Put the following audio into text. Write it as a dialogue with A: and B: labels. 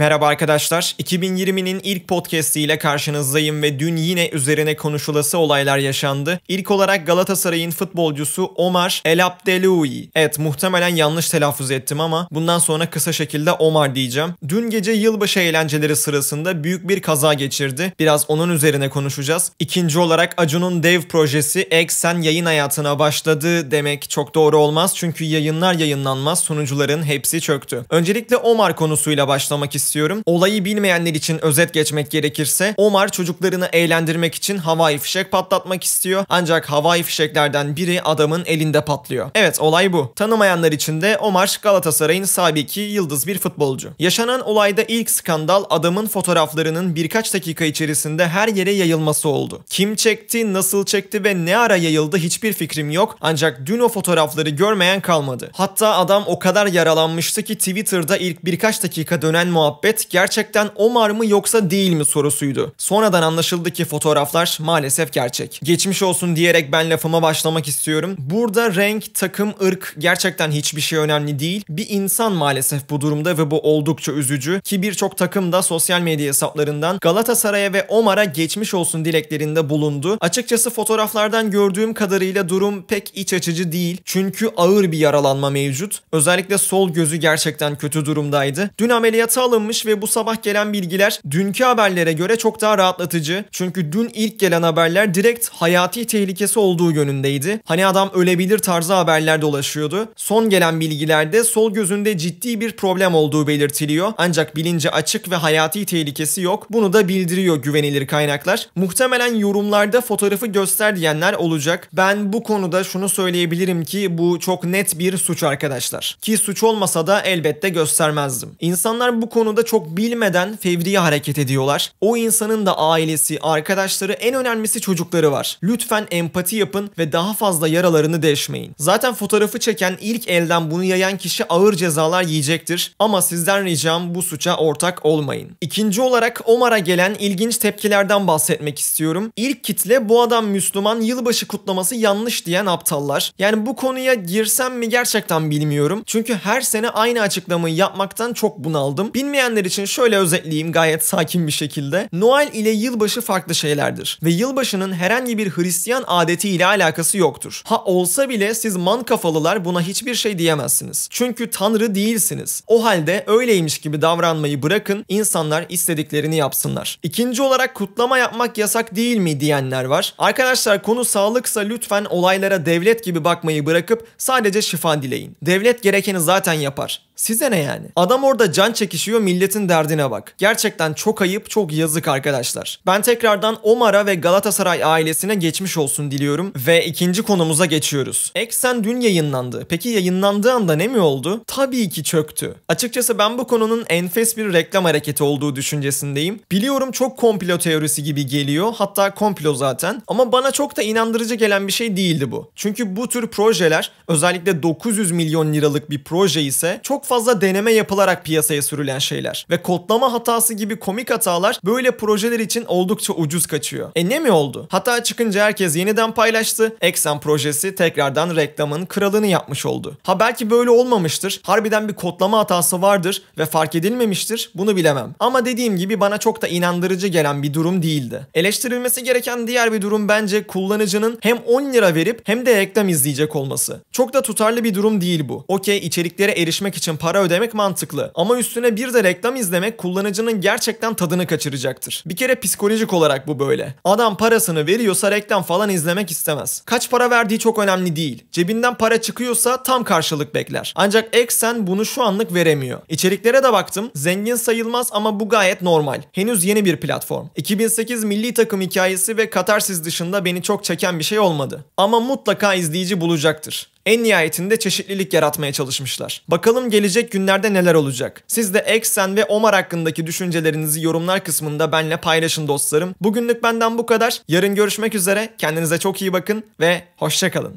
A: Merhaba arkadaşlar. 2020'nin ilk podcast'i ile karşınızdayım ve dün yine üzerine konuşulası olaylar yaşandı. İlk olarak Galatasaray'ın futbolcusu Omar El Abdeloui. Evet muhtemelen yanlış telaffuz ettim ama bundan sonra kısa şekilde Omar diyeceğim. Dün gece yılbaşı eğlenceleri sırasında büyük bir kaza geçirdi. Biraz onun üzerine konuşacağız. İkinci olarak Acun'un dev projesi Eksen yayın hayatına başladı demek çok doğru olmaz. Çünkü yayınlar yayınlanmaz sunucuların hepsi çöktü. Öncelikle Omar konusuyla başlamak istiyorum istiyorum. Olayı bilmeyenler için özet geçmek gerekirse Omar çocuklarını eğlendirmek için havai fişek patlatmak istiyor. Ancak havai fişeklerden biri adamın elinde patlıyor. Evet olay bu. Tanımayanlar için de Omar Galatasaray'ın sabiki yıldız bir futbolcu. Yaşanan olayda ilk skandal adamın fotoğraflarının birkaç dakika içerisinde her yere yayılması oldu. Kim çekti, nasıl çekti ve ne ara yayıldı hiçbir fikrim yok. Ancak dün o fotoğrafları görmeyen kalmadı. Hatta adam o kadar yaralanmıştı ki Twitter'da ilk birkaç dakika dönen muhabbet muhabbet gerçekten Omar mı yoksa değil mi sorusuydu. Sonradan anlaşıldı ki fotoğraflar maalesef gerçek. Geçmiş olsun diyerek ben lafıma başlamak istiyorum. Burada renk, takım, ırk gerçekten hiçbir şey önemli değil. Bir insan maalesef bu durumda ve bu oldukça üzücü ki birçok takım da sosyal medya hesaplarından Galatasaray'a ve Omar'a geçmiş olsun dileklerinde bulundu. Açıkçası fotoğraflardan gördüğüm kadarıyla durum pek iç açıcı değil. Çünkü ağır bir yaralanma mevcut. Özellikle sol gözü gerçekten kötü durumdaydı. Dün ameliyata alınmış yapılmış ve bu sabah gelen bilgiler dünkü haberlere göre çok daha rahatlatıcı. Çünkü dün ilk gelen haberler direkt hayati tehlikesi olduğu yönündeydi. Hani adam ölebilir tarzı haberler dolaşıyordu. Son gelen bilgilerde sol gözünde ciddi bir problem olduğu belirtiliyor. Ancak bilinci açık ve hayati tehlikesi yok. Bunu da bildiriyor güvenilir kaynaklar. Muhtemelen yorumlarda fotoğrafı göster diyenler olacak. Ben bu konuda şunu söyleyebilirim ki bu çok net bir suç arkadaşlar. Ki suç olmasa da elbette göstermezdim. İnsanlar bu konuda aslında çok bilmeden fevriye hareket ediyorlar. O insanın da ailesi, arkadaşları, en önemlisi çocukları var. Lütfen empati yapın ve daha fazla yaralarını deşmeyin. Zaten fotoğrafı çeken ilk elden bunu yayan kişi ağır cezalar yiyecektir ama sizden ricam bu suça ortak olmayın. İkinci olarak Omar'a gelen ilginç tepkilerden bahsetmek istiyorum. İlk kitle bu adam Müslüman yılbaşı kutlaması yanlış diyen aptallar. Yani bu konuya girsem mi gerçekten bilmiyorum. Çünkü her sene aynı açıklamayı yapmaktan çok bunaldım. Bilmeyen Bilmeyenler için şöyle özetleyeyim gayet sakin bir şekilde. Noel ile yılbaşı farklı şeylerdir ve yılbaşının herhangi bir Hristiyan adeti ile alakası yoktur. Ha olsa bile siz man kafalılar buna hiçbir şey diyemezsiniz. Çünkü tanrı değilsiniz. O halde öyleymiş gibi davranmayı bırakın insanlar istediklerini yapsınlar. İkinci olarak kutlama yapmak yasak değil mi diyenler var. Arkadaşlar konu sağlıksa lütfen olaylara devlet gibi bakmayı bırakıp sadece şifa dileyin. Devlet gerekeni zaten yapar. Size ne yani? Adam orada can çekişiyor milletin derdine bak. Gerçekten çok ayıp çok yazık arkadaşlar. Ben tekrardan Omar'a ve Galatasaray ailesine geçmiş olsun diliyorum ve ikinci konumuza geçiyoruz. Eksen dün yayınlandı. Peki yayınlandığı anda ne mi oldu? Tabii ki çöktü. Açıkçası ben bu konunun enfes bir reklam hareketi olduğu düşüncesindeyim. Biliyorum çok komplo teorisi gibi geliyor. Hatta komplo zaten. Ama bana çok da inandırıcı gelen bir şey değildi bu. Çünkü bu tür projeler özellikle 900 milyon liralık bir proje ise çok fazla deneme yapılarak piyasaya sürülen şeyler. Ve kodlama hatası gibi komik hatalar böyle projeler için oldukça ucuz kaçıyor. E ne mi oldu? Hata çıkınca herkes yeniden paylaştı. Exxon projesi tekrardan reklamın kralını yapmış oldu. Ha belki böyle olmamıştır. Harbiden bir kodlama hatası vardır ve fark edilmemiştir. Bunu bilemem. Ama dediğim gibi bana çok da inandırıcı gelen bir durum değildi. Eleştirilmesi gereken diğer bir durum bence kullanıcının hem 10 lira verip hem de reklam izleyecek olması. Çok da tutarlı bir durum değil bu. Okey içeriklere erişmek için para ödemek mantıklı. Ama üstüne bir de reklam izlemek kullanıcının gerçekten tadını kaçıracaktır. Bir kere psikolojik olarak bu böyle. Adam parasını veriyorsa reklam falan izlemek istemez. Kaç para verdiği çok önemli değil. Cebinden para çıkıyorsa tam karşılık bekler. Ancak Eksen bunu şu anlık veremiyor. İçeriklere de baktım. Zengin sayılmaz ama bu gayet normal. Henüz yeni bir platform. 2008 milli takım hikayesi ve Katarsiz dışında beni çok çeken bir şey olmadı. Ama mutlaka izleyici bulacaktır. En nihayetinde çeşitlilik yaratmaya çalışmışlar. Bakalım gelecek günlerde neler olacak? Siz de Eksen ve Omar hakkındaki düşüncelerinizi yorumlar kısmında benle paylaşın dostlarım. Bugünlük benden bu kadar. Yarın görüşmek üzere. Kendinize çok iyi bakın ve hoşçakalın.